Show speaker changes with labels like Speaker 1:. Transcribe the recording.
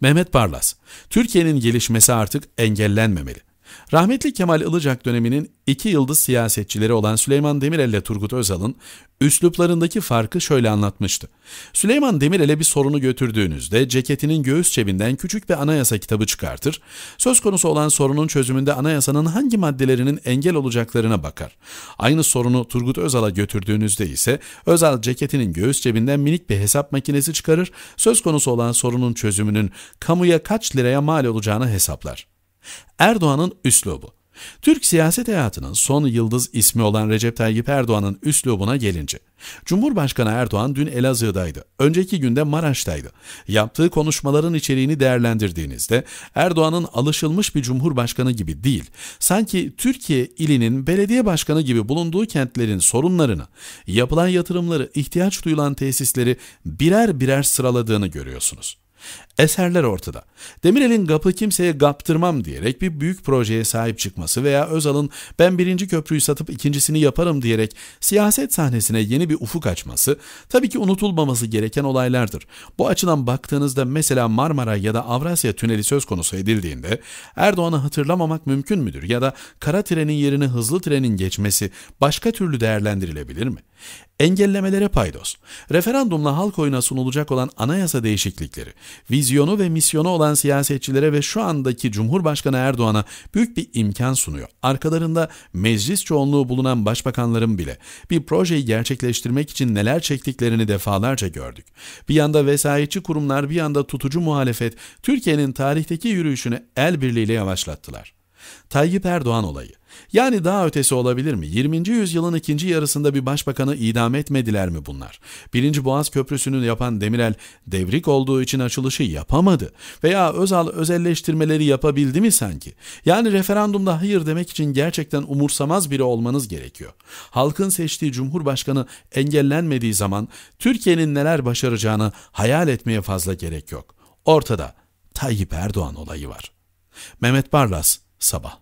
Speaker 1: Mehmet Barlas, Türkiye'nin gelişmesi artık engellenmemeli. Rahmetli Kemal Ilıcak döneminin iki yıldız siyasetçileri olan Süleyman Demirel ile Turgut Özal'ın üsluplarındaki farkı şöyle anlatmıştı. Süleyman Demirel'e bir sorunu götürdüğünüzde ceketinin göğüs cebinden küçük bir anayasa kitabı çıkartır. Söz konusu olan sorunun çözümünde anayasanın hangi maddelerinin engel olacaklarına bakar. Aynı sorunu Turgut Özal'a götürdüğünüzde ise Özal ceketinin göğüs cebinden minik bir hesap makinesi çıkarır. Söz konusu olan sorunun çözümünün kamuya kaç liraya mal olacağını hesaplar. Erdoğan'ın üslubu Türk siyaset hayatının son yıldız ismi olan Recep Tayyip Erdoğan'ın üslubuna gelince, Cumhurbaşkanı Erdoğan dün Elazığ'daydı, önceki günde Maraş'taydı. Yaptığı konuşmaların içeriğini değerlendirdiğinizde Erdoğan'ın alışılmış bir cumhurbaşkanı gibi değil, sanki Türkiye ilinin belediye başkanı gibi bulunduğu kentlerin sorunlarını, yapılan yatırımları, ihtiyaç duyulan tesisleri birer birer sıraladığını görüyorsunuz. Eserler ortada. Demirel'in gapı kimseye gaptırmam diyerek bir büyük projeye sahip çıkması veya Özal'ın ben birinci köprüyü satıp ikincisini yaparım diyerek siyaset sahnesine yeni bir ufuk açması tabii ki unutulmaması gereken olaylardır. Bu açıdan baktığınızda mesela Marmara ya da Avrasya Tüneli söz konusu edildiğinde Erdoğan'ı hatırlamamak mümkün müdür ya da kara trenin yerine hızlı trenin geçmesi başka türlü değerlendirilebilir mi? Engellemelere paydos. Referandumla halk oyuna sunulacak olan anayasa değişiklikleri, vizyonu ve misyonu olan siyasetçilere ve şu andaki Cumhurbaşkanı Erdoğan'a büyük bir imkan sunuyor. Arkalarında meclis çoğunluğu bulunan başbakanların bile bir projeyi gerçekleştirmek için neler çektiklerini defalarca gördük. Bir yanda vesayetçi kurumlar, bir yanda tutucu muhalefet Türkiye'nin tarihteki yürüyüşünü el birliğiyle yavaşlattılar. Tayyip Erdoğan olayı. Yani daha ötesi olabilir mi? 20. yüzyılın ikinci yarısında bir başbakanı idam etmediler mi bunlar? Birinci Boğaz Köprüsü'nü yapan Demirel devrik olduğu için açılışı yapamadı. Veya özel özelleştirmeleri yapabildi mi sanki? Yani referandumda hayır demek için gerçekten umursamaz biri olmanız gerekiyor. Halkın seçtiği Cumhurbaşkanı engellenmediği zaman Türkiye'nin neler başaracağını hayal etmeye fazla gerek yok. Ortada Tayyip Erdoğan olayı var. Mehmet Barlas Sabah